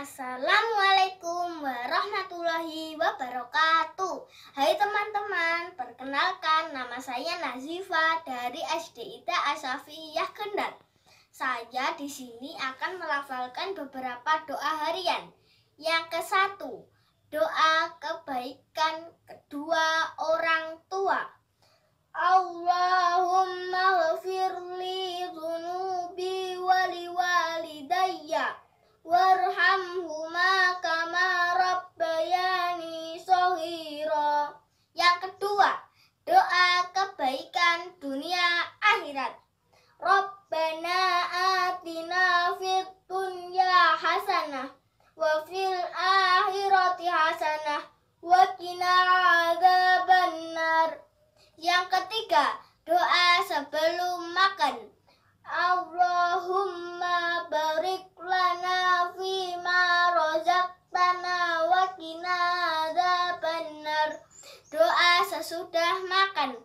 Assalamualaikum warahmatullahi wabarakatuh Hai teman-teman, perkenalkan nama saya Nazifa dari SD SDIT Asafiyah Kendal Saya di sini akan melafalkan beberapa doa harian Yang ke satu, doa kebaikan kedua orang warhamhuma kama rabbayani sohiro. Yang kedua, doa kebaikan dunia akhirat. Rabbana atina fid dunya hasanah wa fil akhirati hasanah wa qina adzabannar. Yang ketiga, doa sebelum makan. Allahumma barik sesudah makan.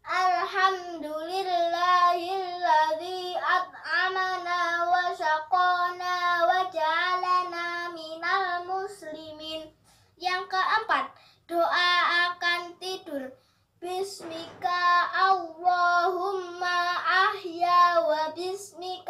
Alhamdulillahilladzi at'amana wa syaqana wa ja'alana minal muslimin. Yang keempat, doa akan tidur. Bismika Allahumma ahya wa bismika